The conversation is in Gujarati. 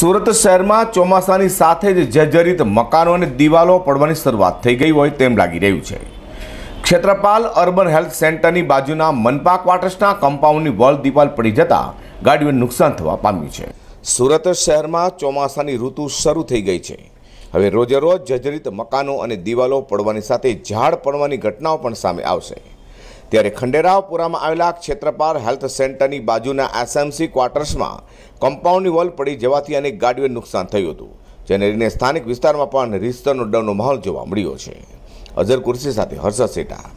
સુરત શહેરમાં ચોમાસાની સાથે જ જર્જરિત મકાનો અને દિવાલો પડવાની શરૂઆત થઈ ગઈ હોય તેમ લાગી રહ્યું છે ક્ષેત્રપાલ અર્બન હેલ્થ સેન્ટરની બાજુના મનપા ક્વાર્ટર્સના કમ્પાઉન્ડની વોલ દિવાલ પડી જતા ગાડીઓને નુકસાન થવા પામ્યું છે સુરત શહેરમાં ચોમાસાની ઋતુ શરૂ થઈ ગઈ છે હવે રોજેરોજ રોજ જર્જરિત મકાનો અને દિવાલો પડવાની સાથે ઝાડ પડવાની ઘટનાઓ પણ સામે આવશે ત્યારે ખંડેરાવપુરામાં આવેલા ક્ષેત્રપાર હેલ્થ સેન્ટરની બાજુના એસએમસી ક્વાર્ટર્સમાં કમ્પાઉન્ડની વોલ પડી જવાથી અનેક ગાડીઓને નુકસાન થયું હતું જેને લઈને સ્થાનિક વિસ્તારમાં પણ રીસ્તરનો ડરનો માહોલ જોવા મળ્યો છે અઝર કુર્સી સાથે હર્ષદ સેટા